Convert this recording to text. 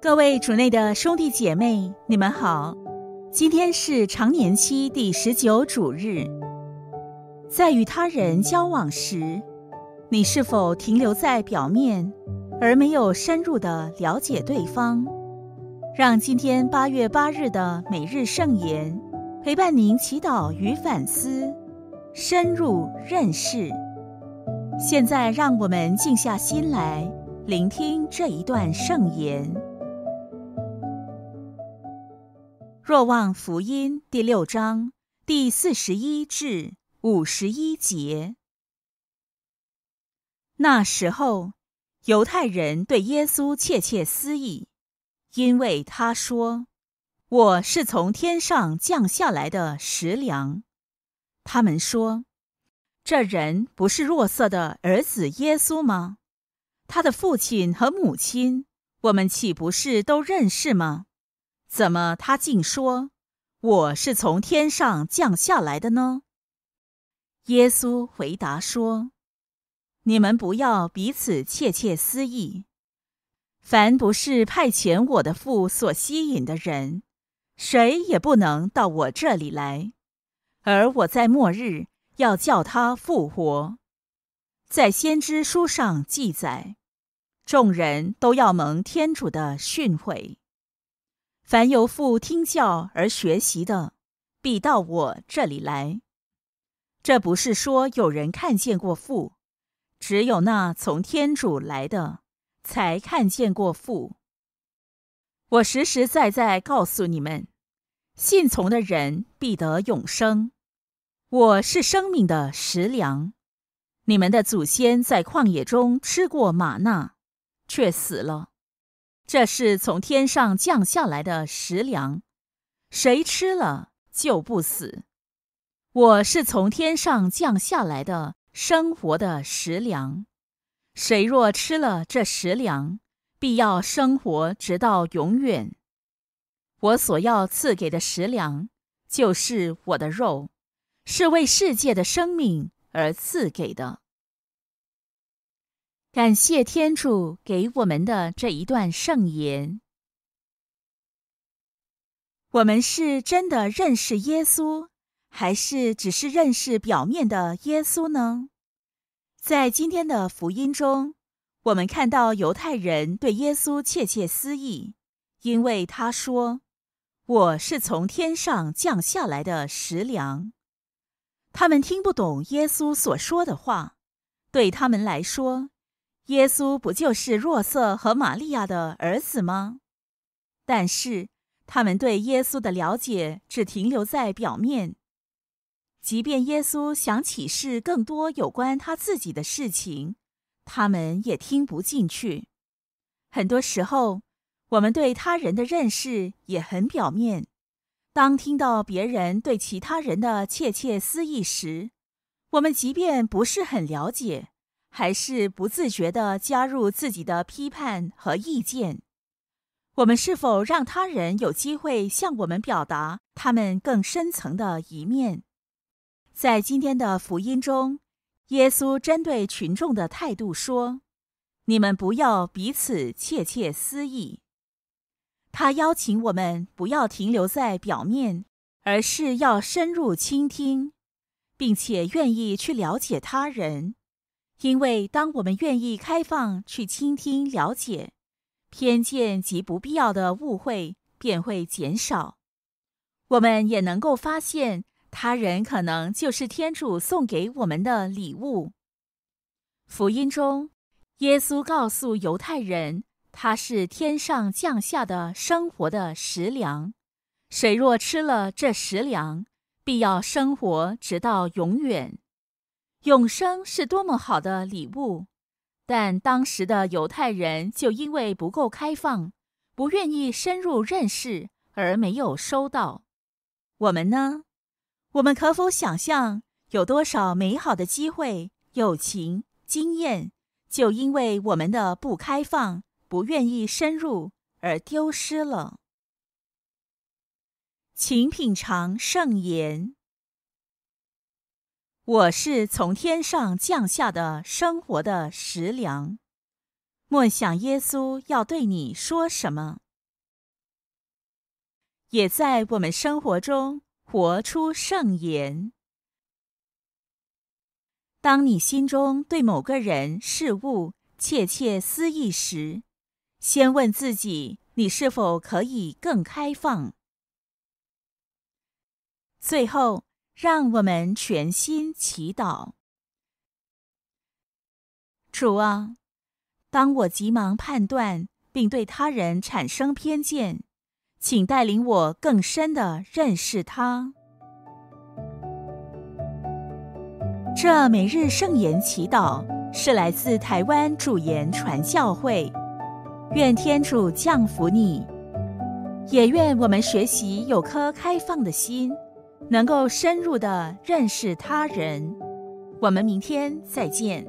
各位主内的兄弟姐妹，你们好。今天是常年期第十九主日。在与他人交往时，你是否停留在表面，而没有深入的了解对方？让今天八月八日的每日圣言陪伴您祈祷与反思，深入认识。现在，让我们静下心来聆听这一段圣言。若望福音第六章第四十一至五十一节。那时候，犹太人对耶稣窃窃私议，因为他说：“我是从天上降下来的食粮。”他们说：“这人不是若瑟的儿子耶稣吗？他的父亲和母亲，我们岂不是都认识吗？”怎么，他竟说我是从天上降下来的呢？耶稣回答说：“你们不要彼此窃窃私议。凡不是派遣我的父所吸引的人，谁也不能到我这里来。而我在末日要叫他复活。在先知书上记载，众人都要蒙天主的训诲。”凡有父听教而学习的，必到我这里来。这不是说有人看见过父，只有那从天主来的才看见过父。我实实在在告诉你们，信从的人必得永生。我是生命的食粮。你们的祖先在旷野中吃过玛纳，却死了。这是从天上降下来的食粮，谁吃了就不死。我是从天上降下来的，生活的食粮。谁若吃了这食粮，必要生活直到永远。我所要赐给的食粮，就是我的肉，是为世界的生命而赐给的。感谢天主给我们的这一段圣言。我们是真的认识耶稣，还是只是认识表面的耶稣呢？在今天的福音中，我们看到犹太人对耶稣窃窃私议，因为他说：“我是从天上降下来的食粮。”他们听不懂耶稣所说的话，对他们来说。耶稣不就是若瑟和玛利亚的儿子吗？但是他们对耶稣的了解只停留在表面。即便耶稣想启示更多有关他自己的事情，他们也听不进去。很多时候，我们对他人的认识也很表面。当听到别人对其他人的窃窃私语时，我们即便不是很了解。还是不自觉地加入自己的批判和意见。我们是否让他人有机会向我们表达他们更深层的一面？在今天的福音中，耶稣针对群众的态度说：“你们不要彼此窃窃私议。”他邀请我们不要停留在表面，而是要深入倾听，并且愿意去了解他人。因为，当我们愿意开放去倾听、了解，偏见及不必要的误会便会减少。我们也能够发现，他人可能就是天主送给我们的礼物。福音中，耶稣告诉犹太人，他是天上降下的生活的食粮，谁若吃了这食粮，必要生活直到永远。永生是多么好的礼物，但当时的犹太人就因为不够开放，不愿意深入认识，而没有收到。我们呢？我们可否想象有多少美好的机会、友情、经验，就因为我们的不开放、不愿意深入而丢失了？请品尝圣言。我是从天上降下的生活的食粮。默想耶稣要对你说什么，也在我们生活中活出圣言。当你心中对某个人、事物窃窃私议时，先问自己：你是否可以更开放？最后。让我们全心祈祷，主啊，当我急忙判断并对他人产生偏见，请带领我更深的认识他。这每日圣言祈祷是来自台湾主言传教会，愿天主降福你，也愿我们学习有颗开放的心。能够深入的认识他人，我们明天再见。